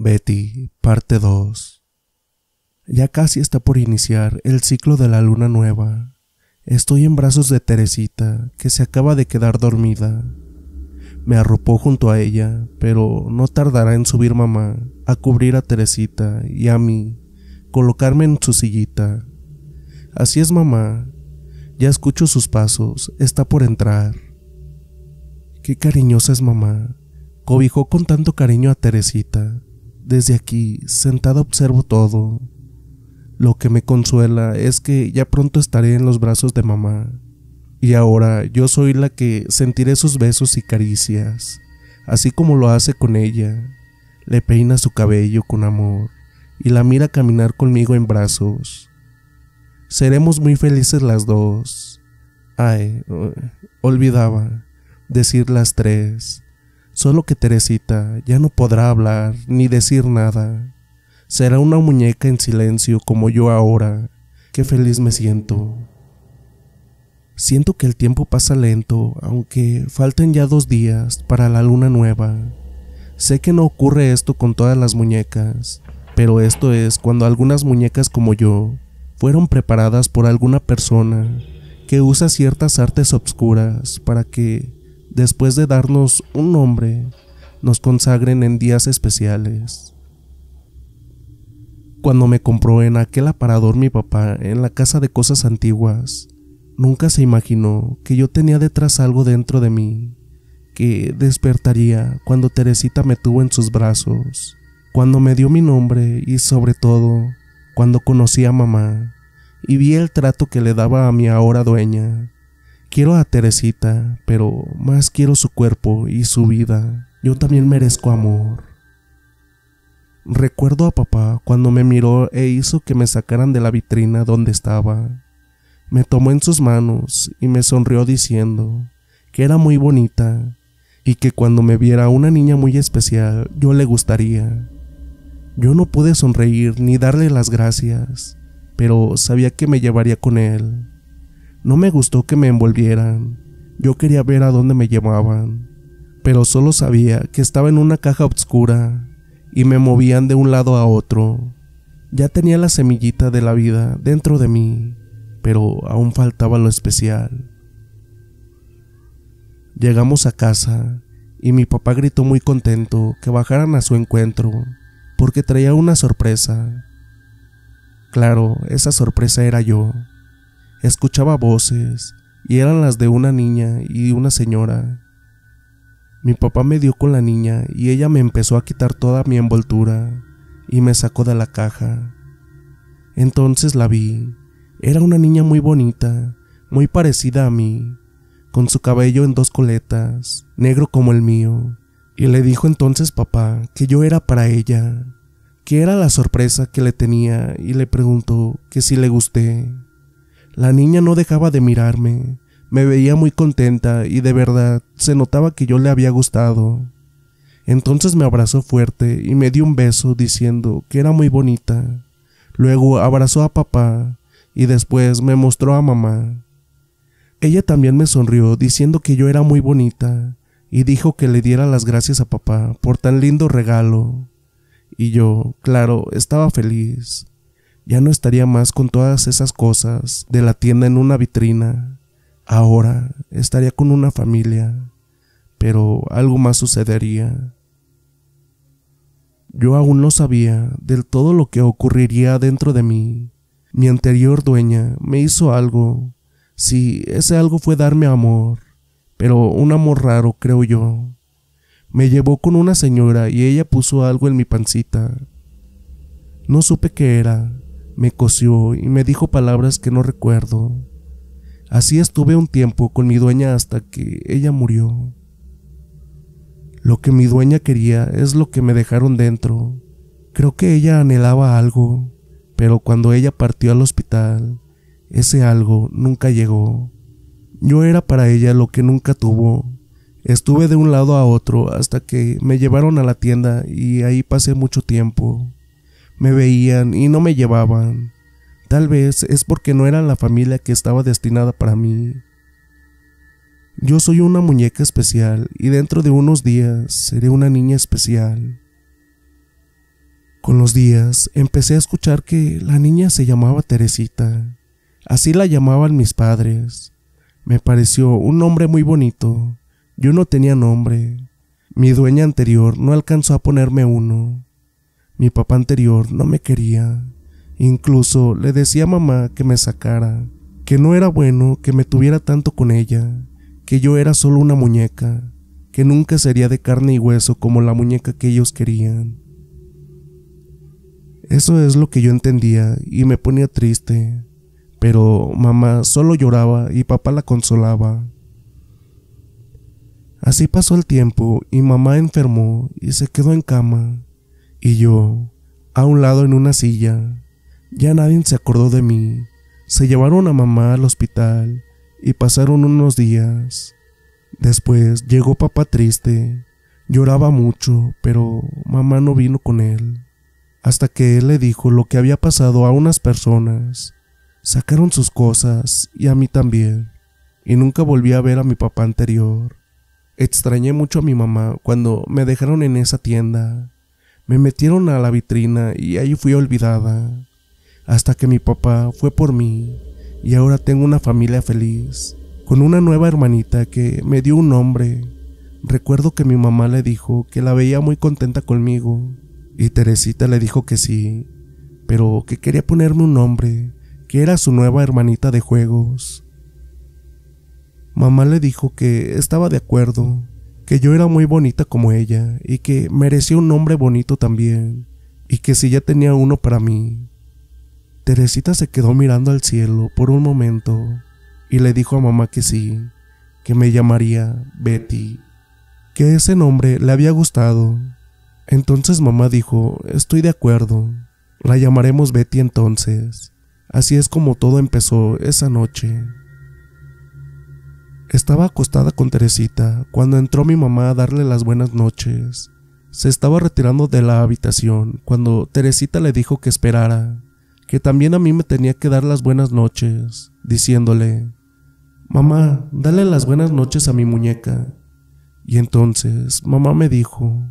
Betty, parte 2. Ya casi está por iniciar el ciclo de la luna nueva. Estoy en brazos de Teresita, que se acaba de quedar dormida. Me arropó junto a ella, pero no tardará en subir mamá a cubrir a Teresita y a mí, colocarme en su sillita. Así es mamá, ya escucho sus pasos, está por entrar. Qué cariñosa es mamá, cobijó con tanto cariño a Teresita desde aquí, sentada observo todo. Lo que me consuela es que ya pronto estaré en los brazos de mamá. Y ahora yo soy la que sentiré sus besos y caricias, así como lo hace con ella. Le peina su cabello con amor y la mira caminar conmigo en brazos. Seremos muy felices las dos. Ay, olvidaba decir las tres. Solo que Teresita ya no podrá hablar ni decir nada. Será una muñeca en silencio como yo ahora. Qué feliz me siento. Siento que el tiempo pasa lento, aunque falten ya dos días para la luna nueva. Sé que no ocurre esto con todas las muñecas, pero esto es cuando algunas muñecas como yo fueron preparadas por alguna persona que usa ciertas artes obscuras para que después de darnos un nombre, nos consagren en días especiales. Cuando me compró en aquel aparador mi papá en la casa de cosas antiguas, nunca se imaginó que yo tenía detrás algo dentro de mí, que despertaría cuando Teresita me tuvo en sus brazos, cuando me dio mi nombre y sobre todo, cuando conocí a mamá y vi el trato que le daba a mi ahora dueña. Quiero a Teresita, pero más quiero su cuerpo y su vida. Yo también merezco amor. Recuerdo a papá cuando me miró e hizo que me sacaran de la vitrina donde estaba. Me tomó en sus manos y me sonrió diciendo que era muy bonita y que cuando me viera una niña muy especial yo le gustaría. Yo no pude sonreír ni darle las gracias, pero sabía que me llevaría con él. No me gustó que me envolvieran. Yo quería ver a dónde me llevaban, pero solo sabía que estaba en una caja oscura y me movían de un lado a otro. Ya tenía la semillita de la vida dentro de mí, pero aún faltaba lo especial. Llegamos a casa y mi papá gritó muy contento que bajaran a su encuentro porque traía una sorpresa. Claro, esa sorpresa era yo. Escuchaba voces, y eran las de una niña y una señora. Mi papá me dio con la niña y ella me empezó a quitar toda mi envoltura y me sacó de la caja. Entonces la vi. Era una niña muy bonita, muy parecida a mí, con su cabello en dos coletas, negro como el mío. Y le dijo entonces papá que yo era para ella, que era la sorpresa que le tenía y le preguntó que si le gusté. La niña no dejaba de mirarme, me veía muy contenta y de verdad se notaba que yo le había gustado. Entonces me abrazó fuerte y me dio un beso diciendo que era muy bonita. Luego abrazó a papá y después me mostró a mamá. Ella también me sonrió diciendo que yo era muy bonita y dijo que le diera las gracias a papá por tan lindo regalo. Y yo, claro, estaba feliz. Ya no estaría más con todas esas cosas de la tienda en una vitrina. Ahora estaría con una familia, pero algo más sucedería. Yo aún no sabía del todo lo que ocurriría dentro de mí. Mi anterior dueña me hizo algo. Sí, ese algo fue darme amor, pero un amor raro, creo yo. Me llevó con una señora y ella puso algo en mi pancita. No supe qué era, me cosió y me dijo palabras que no recuerdo. Así estuve un tiempo con mi dueña hasta que ella murió. Lo que mi dueña quería es lo que me dejaron dentro. Creo que ella anhelaba algo, pero cuando ella partió al hospital, ese algo nunca llegó. Yo era para ella lo que nunca tuvo. Estuve de un lado a otro hasta que me llevaron a la tienda y ahí pasé mucho tiempo. Me veían y no me llevaban. Tal vez es porque no eran la familia que estaba destinada para mí. Yo soy una muñeca especial y dentro de unos días seré una niña especial. Con los días empecé a escuchar que la niña se llamaba Teresita. Así la llamaban mis padres. Me pareció un nombre muy bonito. Yo no tenía nombre. Mi dueña anterior no alcanzó a ponerme uno. Mi papá anterior no me quería. Incluso le decía a mamá que me sacara, que no era bueno que me tuviera tanto con ella, que yo era solo una muñeca, que nunca sería de carne y hueso como la muñeca que ellos querían. Eso es lo que yo entendía y me ponía triste, pero mamá solo lloraba y papá la consolaba. Así pasó el tiempo y mamá enfermó y se quedó en cama. Y yo, a un lado en una silla, ya nadie se acordó de mí. Se llevaron a mamá al hospital y pasaron unos días. Después llegó papá triste. Lloraba mucho, pero mamá no vino con él. Hasta que él le dijo lo que había pasado a unas personas. Sacaron sus cosas y a mí también. Y nunca volví a ver a mi papá anterior. Extrañé mucho a mi mamá cuando me dejaron en esa tienda. Me metieron a la vitrina y ahí fui olvidada, hasta que mi papá fue por mí y ahora tengo una familia feliz, con una nueva hermanita que me dio un nombre. Recuerdo que mi mamá le dijo que la veía muy contenta conmigo y Teresita le dijo que sí, pero que quería ponerme un nombre, que era su nueva hermanita de juegos. Mamá le dijo que estaba de acuerdo que yo era muy bonita como ella y que merecía un nombre bonito también y que si ya tenía uno para mí. Teresita se quedó mirando al cielo por un momento y le dijo a mamá que sí, que me llamaría Betty, que ese nombre le había gustado. Entonces mamá dijo, estoy de acuerdo, la llamaremos Betty entonces. Así es como todo empezó esa noche. Estaba acostada con Teresita cuando entró mi mamá a darle las buenas noches. Se estaba retirando de la habitación cuando Teresita le dijo que esperara, que también a mí me tenía que dar las buenas noches, diciéndole, Mamá, dale las buenas noches a mi muñeca. Y entonces mamá me dijo,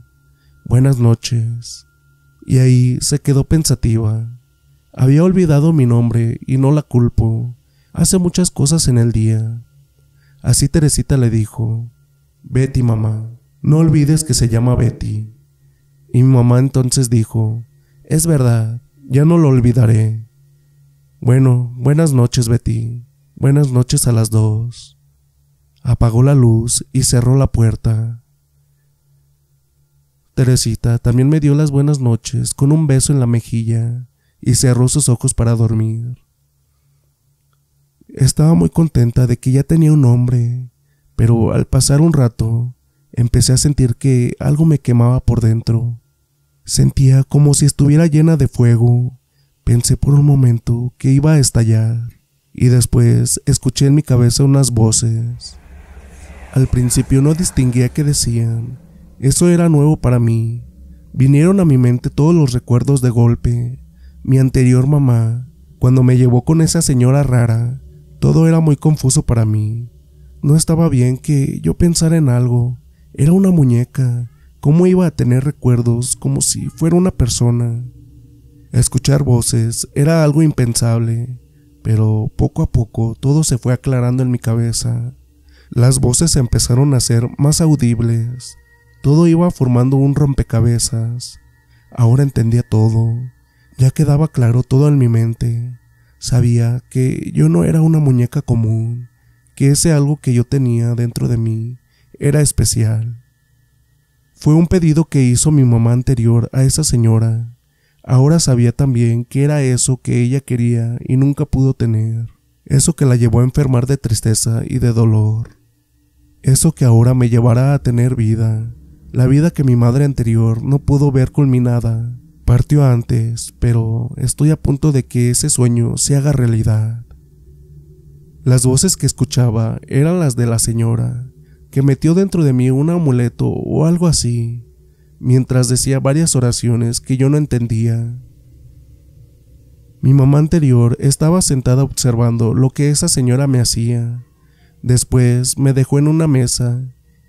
Buenas noches. Y ahí se quedó pensativa. Había olvidado mi nombre y no la culpo. Hace muchas cosas en el día, Así Teresita le dijo, Betty mamá, no olvides que se llama Betty. Y mi mamá entonces dijo, es verdad, ya no lo olvidaré. Bueno, buenas noches Betty, buenas noches a las dos. Apagó la luz y cerró la puerta. Teresita también me dio las buenas noches con un beso en la mejilla y cerró sus ojos para dormir. Estaba muy contenta de que ya tenía un hombre, pero al pasar un rato empecé a sentir que algo me quemaba por dentro. Sentía como si estuviera llena de fuego. Pensé por un momento que iba a estallar y después escuché en mi cabeza unas voces. Al principio no distinguía qué decían, eso era nuevo para mí. Vinieron a mi mente todos los recuerdos de golpe, mi anterior mamá, cuando me llevó con esa señora rara todo era muy confuso para mí. No estaba bien que yo pensara en algo. Era una muñeca. ¿Cómo iba a tener recuerdos como si fuera una persona? Escuchar voces era algo impensable, pero poco a poco todo se fue aclarando en mi cabeza. Las voces empezaron a ser más audibles. Todo iba formando un rompecabezas. Ahora entendía todo. Ya quedaba claro todo en mi mente. Sabía que yo no era una muñeca común, que ese algo que yo tenía dentro de mí era especial. Fue un pedido que hizo mi mamá anterior a esa señora. Ahora sabía también que era eso que ella quería y nunca pudo tener, eso que la llevó a enfermar de tristeza y de dolor, eso que ahora me llevará a tener vida, la vida que mi madre anterior no pudo ver culminada Partió antes, pero estoy a punto de que ese sueño se haga realidad. Las voces que escuchaba eran las de la señora, que metió dentro de mí un amuleto o algo así, mientras decía varias oraciones que yo no entendía. Mi mamá anterior estaba sentada observando lo que esa señora me hacía. Después me dejó en una mesa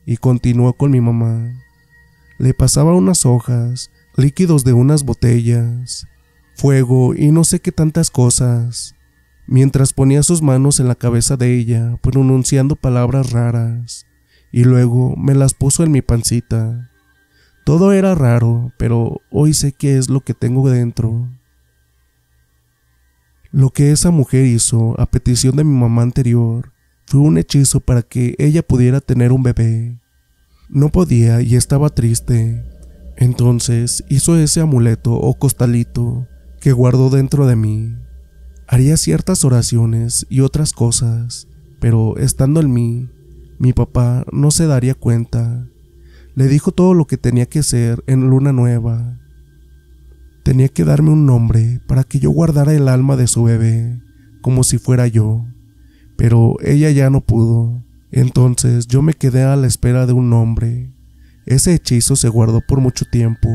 y continuó con mi mamá. Le pasaba unas hojas líquidos de unas botellas, fuego y no sé qué tantas cosas, mientras ponía sus manos en la cabeza de ella, pronunciando palabras raras, y luego me las puso en mi pancita. Todo era raro, pero hoy sé qué es lo que tengo dentro. Lo que esa mujer hizo, a petición de mi mamá anterior, fue un hechizo para que ella pudiera tener un bebé. No podía y estaba triste, entonces hizo ese amuleto o costalito que guardó dentro de mí. Haría ciertas oraciones y otras cosas, pero estando en mí, mi papá no se daría cuenta. Le dijo todo lo que tenía que hacer en luna nueva. Tenía que darme un nombre para que yo guardara el alma de su bebé, como si fuera yo, pero ella ya no pudo. Entonces yo me quedé a la espera de un nombre. Ese hechizo se guardó por mucho tiempo,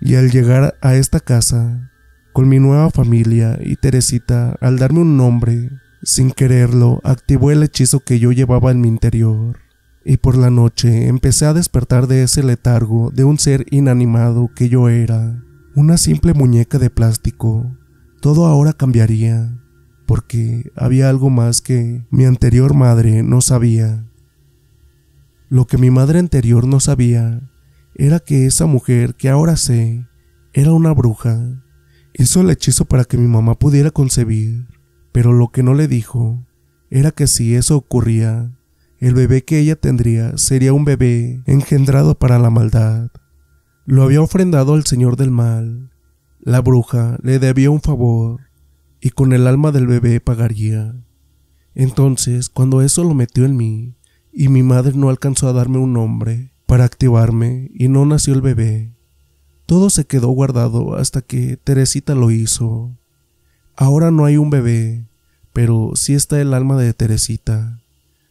y al llegar a esta casa, con mi nueva familia y Teresita, al darme un nombre, sin quererlo, activó el hechizo que yo llevaba en mi interior, y por la noche empecé a despertar de ese letargo de un ser inanimado que yo era, una simple muñeca de plástico. Todo ahora cambiaría, porque había algo más que mi anterior madre no sabía. Lo que mi madre anterior no sabía era que esa mujer que ahora sé era una bruja. Hizo el hechizo para que mi mamá pudiera concebir, pero lo que no le dijo era que si eso ocurría, el bebé que ella tendría sería un bebé engendrado para la maldad. Lo había ofrendado al Señor del Mal. La bruja le debía un favor y con el alma del bebé pagaría. Entonces, cuando eso lo metió en mí, y mi madre no alcanzó a darme un nombre para activarme y no nació el bebé. Todo se quedó guardado hasta que Teresita lo hizo. Ahora no hay un bebé, pero sí está el alma de Teresita.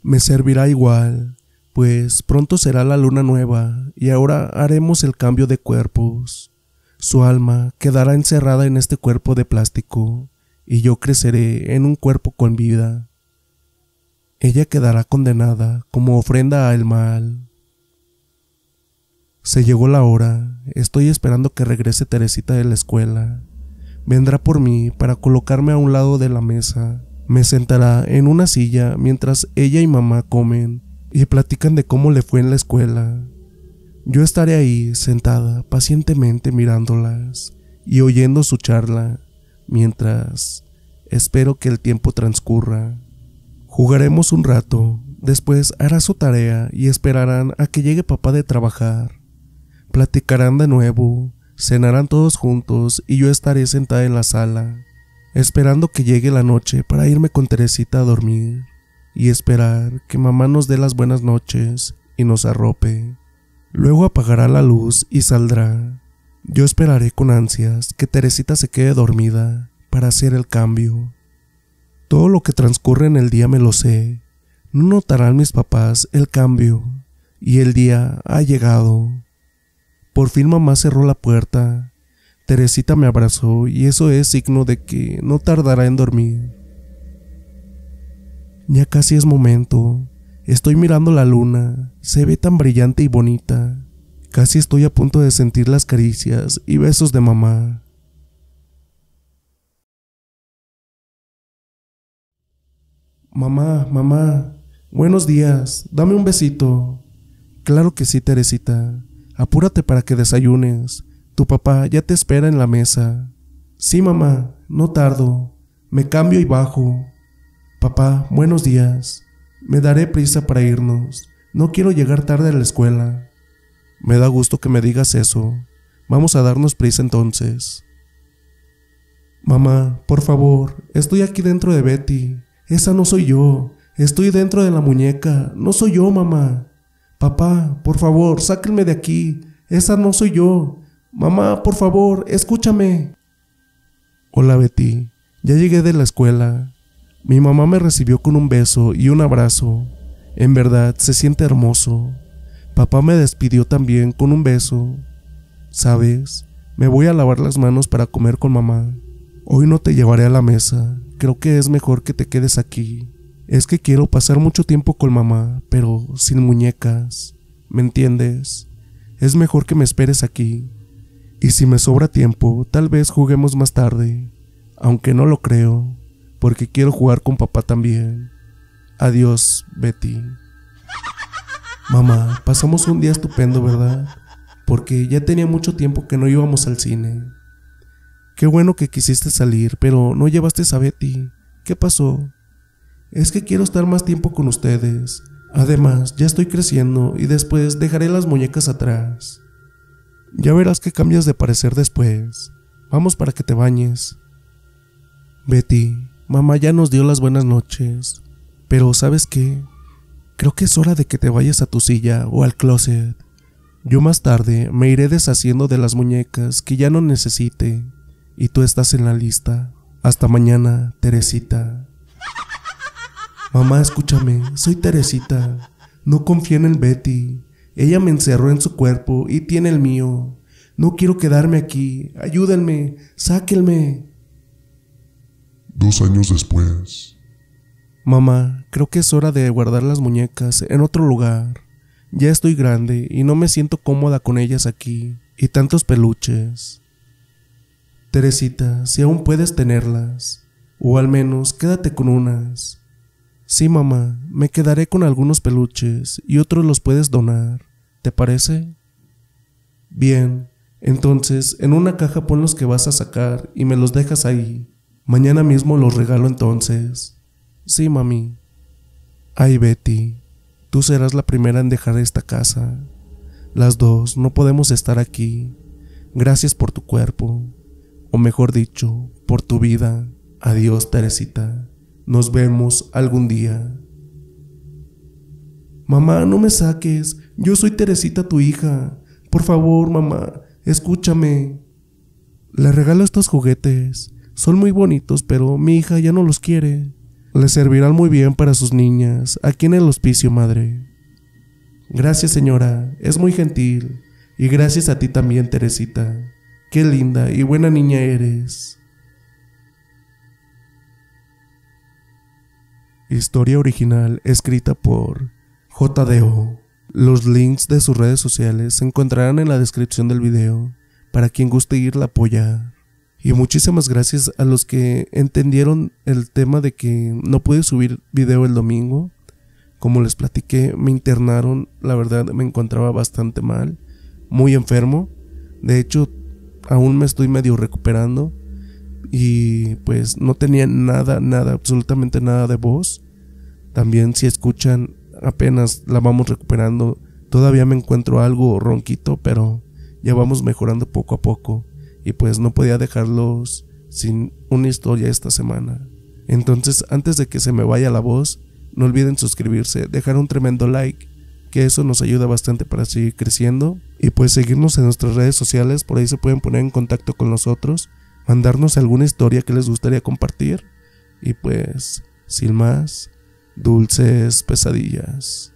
Me servirá igual, pues pronto será la luna nueva y ahora haremos el cambio de cuerpos. Su alma quedará encerrada en este cuerpo de plástico y yo creceré en un cuerpo con vida ella quedará condenada como ofrenda al mal. Se llegó la hora, estoy esperando que regrese Teresita de la escuela. Vendrá por mí para colocarme a un lado de la mesa. Me sentará en una silla mientras ella y mamá comen y platican de cómo le fue en la escuela. Yo estaré ahí sentada pacientemente mirándolas y oyendo su charla mientras espero que el tiempo transcurra. Jugaremos un rato, después hará su tarea y esperarán a que llegue papá de trabajar. Platicarán de nuevo, cenarán todos juntos y yo estaré sentada en la sala, esperando que llegue la noche para irme con Teresita a dormir y esperar que mamá nos dé las buenas noches y nos arrope. Luego apagará la luz y saldrá. Yo esperaré con ansias que Teresita se quede dormida para hacer el cambio. Todo lo que transcurre en el día me lo sé. No notarán mis papás el cambio. Y el día ha llegado. Por fin mamá cerró la puerta. Teresita me abrazó y eso es signo de que no tardará en dormir. Ya casi es momento. Estoy mirando la luna. Se ve tan brillante y bonita. Casi estoy a punto de sentir las caricias y besos de mamá. Mamá, mamá, buenos días, dame un besito. Claro que sí, Teresita. Apúrate para que desayunes. Tu papá ya te espera en la mesa. Sí, mamá, no tardo. Me cambio y bajo. Papá, buenos días. Me daré prisa para irnos. No quiero llegar tarde a la escuela. Me da gusto que me digas eso. Vamos a darnos prisa entonces. Mamá, por favor, estoy aquí dentro de Betty. Esa no soy yo. Estoy dentro de la muñeca. No soy yo, mamá. Papá, por favor, sáquenme de aquí. Esa no soy yo. Mamá, por favor, escúchame. Hola Betty, ya llegué de la escuela. Mi mamá me recibió con un beso y un abrazo. En verdad, se siente hermoso. Papá me despidió también con un beso. ¿Sabes? Me voy a lavar las manos para comer con mamá. Hoy no te llevaré a la mesa creo que es mejor que te quedes aquí. Es que quiero pasar mucho tiempo con mamá, pero sin muñecas. ¿Me entiendes? Es mejor que me esperes aquí. Y si me sobra tiempo, tal vez juguemos más tarde. Aunque no lo creo, porque quiero jugar con papá también. Adiós, Betty. Mamá, pasamos un día estupendo, ¿verdad? Porque ya tenía mucho tiempo que no íbamos al cine. Qué bueno que quisiste salir, pero no llevaste a Betty. ¿Qué pasó? Es que quiero estar más tiempo con ustedes. Además, ya estoy creciendo y después dejaré las muñecas atrás. Ya verás que cambias de parecer después. Vamos para que te bañes. Betty, mamá ya nos dio las buenas noches. Pero ¿sabes qué? Creo que es hora de que te vayas a tu silla o al closet. Yo más tarde me iré deshaciendo de las muñecas que ya no necesite y tú estás en la lista. Hasta mañana, Teresita. Mamá, escúchame, soy Teresita. No confíen en Betty. Ella me encerró en su cuerpo y tiene el mío. No quiero quedarme aquí. Ayúdenme, sáquenme. Dos años después. Mamá, creo que es hora de guardar las muñecas en otro lugar. Ya estoy grande y no me siento cómoda con ellas aquí y tantos peluches. Teresita, si aún puedes tenerlas, o al menos quédate con unas. Sí, mamá, me quedaré con algunos peluches y otros los puedes donar. ¿Te parece? Bien, entonces en una caja pon los que vas a sacar y me los dejas ahí. Mañana mismo los regalo entonces. Sí, mami. Ay, Betty, tú serás la primera en dejar esta casa. Las dos no podemos estar aquí. Gracias por tu cuerpo o mejor dicho, por tu vida. Adiós, Teresita. Nos vemos algún día. Mamá, no me saques. Yo soy Teresita, tu hija. Por favor, mamá, escúchame. Le regalo estos juguetes. Son muy bonitos, pero mi hija ya no los quiere. Le servirán muy bien para sus niñas, aquí en el hospicio, madre. Gracias, señora. Es muy gentil. Y gracias a ti también, Teresita. Qué linda y buena niña eres. Historia original escrita por JDO. Los links de sus redes sociales se encontrarán en la descripción del video para quien guste irla a apoyar. Y muchísimas gracias a los que entendieron el tema de que no pude subir video el domingo. Como les platiqué, me internaron, la verdad me encontraba bastante mal, muy enfermo. De hecho, aún me estoy medio recuperando y pues no tenía nada, nada, absolutamente nada de voz. También si escuchan, apenas la vamos recuperando. Todavía me encuentro algo ronquito, pero ya vamos mejorando poco a poco. Y pues no podía dejarlos sin una historia esta semana. Entonces, antes de que se me vaya la voz, no olviden suscribirse, dejar un tremendo like que eso nos ayuda bastante para seguir creciendo y pues seguirnos en nuestras redes sociales, por ahí se pueden poner en contacto con nosotros, mandarnos alguna historia que les gustaría compartir y pues, sin más, dulces pesadillas.